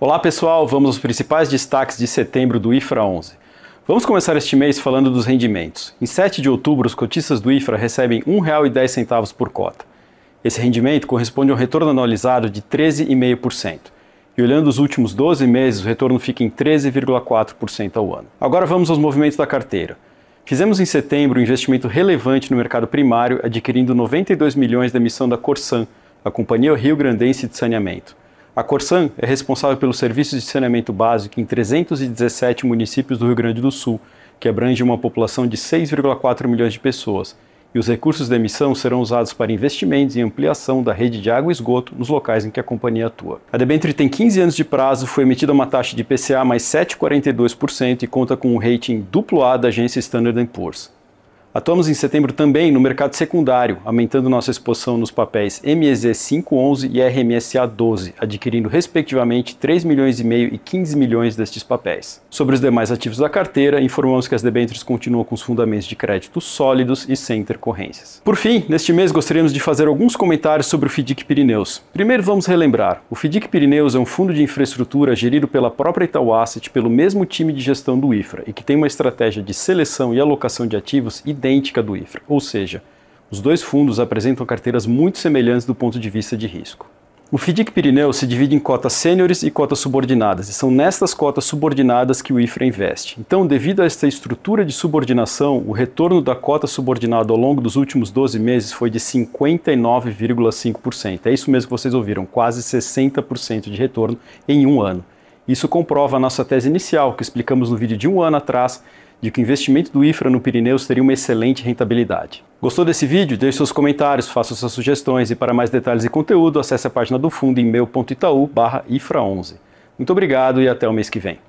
Olá pessoal, vamos aos principais destaques de setembro do IFRA 11. Vamos começar este mês falando dos rendimentos. Em 7 de outubro, os cotistas do IFRA recebem R$ 1,10 por cota. Esse rendimento corresponde a um retorno anualizado de 13,5%. E olhando os últimos 12 meses, o retorno fica em 13,4% ao ano. Agora vamos aos movimentos da carteira. Fizemos em setembro um investimento relevante no mercado primário, adquirindo 92 milhões da emissão da Corsan, a companhia rio-grandense de saneamento. A Corsan é responsável pelos serviços de saneamento básico em 317 municípios do Rio Grande do Sul, que abrange uma população de 6,4 milhões de pessoas, e os recursos da emissão serão usados para investimentos e ampliação da rede de água e esgoto nos locais em que a companhia atua. A debênture tem 15 anos de prazo, foi emitida uma taxa de IPCA mais 7,42% e conta com um rating duplo A da agência Standard Poor's. Atuamos em setembro também no mercado secundário, aumentando nossa exposição nos papéis MEZ 511 e RMSA 12, adquirindo respectivamente 3 milhões e meio e 15 milhões destes papéis. Sobre os demais ativos da carteira, informamos que as debêntures continuam com os fundamentos de crédito sólidos e sem intercorrências. Por fim, neste mês gostaríamos de fazer alguns comentários sobre o FIDIC Pirineus. Primeiro vamos relembrar, o FIDIC Pirineus é um fundo de infraestrutura gerido pela própria Itaú Asset pelo mesmo time de gestão do IFRA e que tem uma estratégia de seleção e alocação de ativos idêntica do IFRA, ou seja, os dois fundos apresentam carteiras muito semelhantes do ponto de vista de risco. O Fidic Pirineu se divide em cotas sêniores e cotas subordinadas, e são nestas cotas subordinadas que o IFRA investe. Então, devido a esta estrutura de subordinação, o retorno da cota subordinada ao longo dos últimos 12 meses foi de 59,5%. É isso mesmo que vocês ouviram, quase 60% de retorno em um ano. Isso comprova a nossa tese inicial, que explicamos no vídeo de um ano atrás, de que o investimento do IFRA no Pirineus teria uma excelente rentabilidade. Gostou desse vídeo? Deixe seus comentários, faça suas sugestões e para mais detalhes e conteúdo, acesse a página do fundo em meu.itaú/ifra11. Muito obrigado e até o mês que vem.